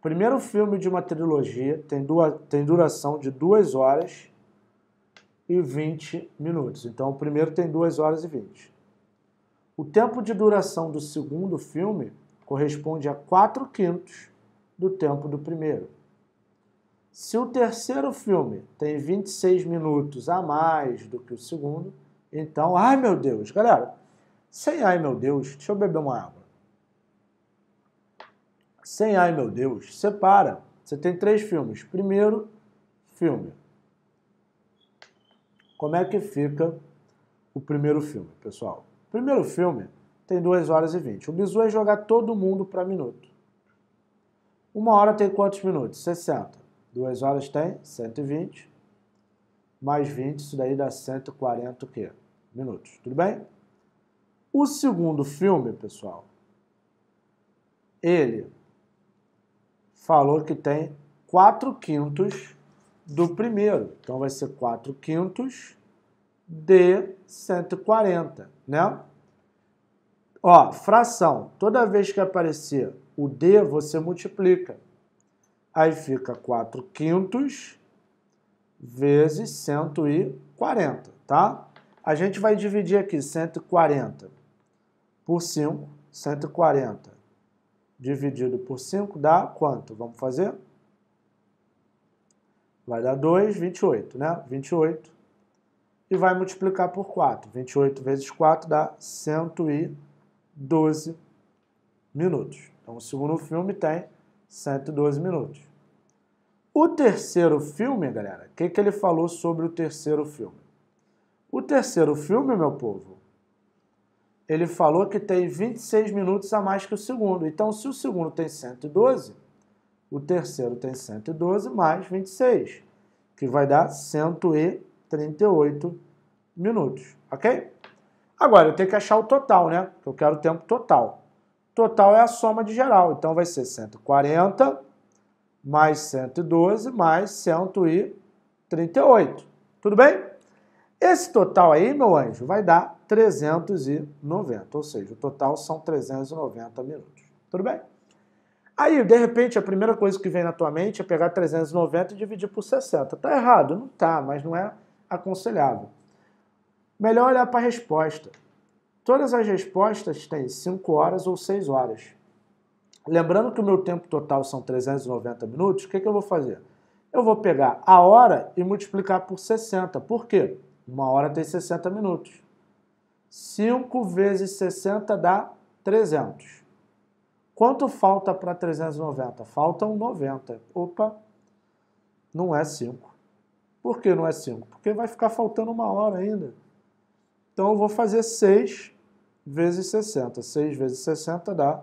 Primeiro filme de uma trilogia, tem, duas, tem duração de 2 horas e 20 minutos. Então, o primeiro tem 2 horas e 20. O tempo de duração do segundo filme corresponde a 4 quintos do tempo do primeiro. Se o terceiro filme tem 26 minutos a mais do que o segundo, então, ai meu Deus, galera, sem ai meu Deus, deixa eu beber uma água sem Ai Meu Deus, separa. Você tem três filmes. Primeiro filme. Como é que fica o primeiro filme, pessoal? primeiro filme tem 2 horas e 20. O bizu é jogar todo mundo para minuto. Uma hora tem quantos minutos? 60. Duas horas tem 120. Mais 20, isso daí dá 140 o quê? minutos. Tudo bem? O segundo filme, pessoal, ele falou que tem 4 quintos do primeiro. Então vai ser 4 quintos de 140, né? Ó, fração. Toda vez que aparecer o D, você multiplica. Aí fica 4 quintos vezes 140, tá? A gente vai dividir aqui 140 por 5, 140 dividido por 5 dá quanto? Vamos fazer? Vai dar 2, 28, né? 28. E vai multiplicar por 4. 28 vezes 4 dá 112 minutos. Então o segundo filme tem 112 minutos. O terceiro filme, galera, o que, que ele falou sobre o terceiro filme? O terceiro filme, meu povo, ele falou que tem 26 minutos a mais que o segundo. Então, se o segundo tem 112, o terceiro tem 112 mais 26, que vai dar 138 minutos, ok? Agora, eu tenho que achar o total, né? Eu quero o tempo total. Total é a soma de geral, então vai ser 140 mais 112 mais 138. Tudo bem? Esse total aí, meu anjo, vai dar 390, ou seja, o total são 390 minutos. Tudo bem? Aí, de repente, a primeira coisa que vem na tua mente é pegar 390 e dividir por 60. Tá errado? Não tá, mas não é aconselhável. Melhor olhar para a resposta. Todas as respostas têm 5 horas ou 6 horas. Lembrando que o meu tempo total são 390 minutos, o que, que eu vou fazer? Eu vou pegar a hora e multiplicar por 60. Por quê? Uma hora tem 60 minutos. 5 vezes 60 dá 300. Quanto falta para 390? Faltam 90. Opa, não é 5. Por que não é 5? Porque vai ficar faltando uma hora ainda. Então eu vou fazer 6 vezes 60. 6 vezes 60 dá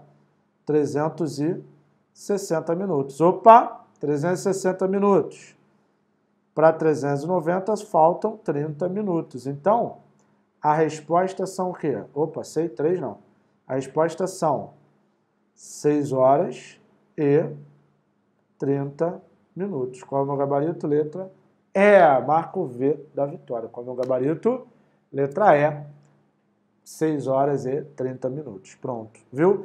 360 minutos. Opa, 360 minutos. Para 390 faltam 30 minutos. Então, a resposta são o quê? Opa, sei, 3 não. A resposta são 6 horas e 30 minutos. Qual é o meu gabarito? Letra E. Marco V da vitória. Qual é o meu gabarito? Letra E. 6 horas e 30 minutos. Pronto, viu?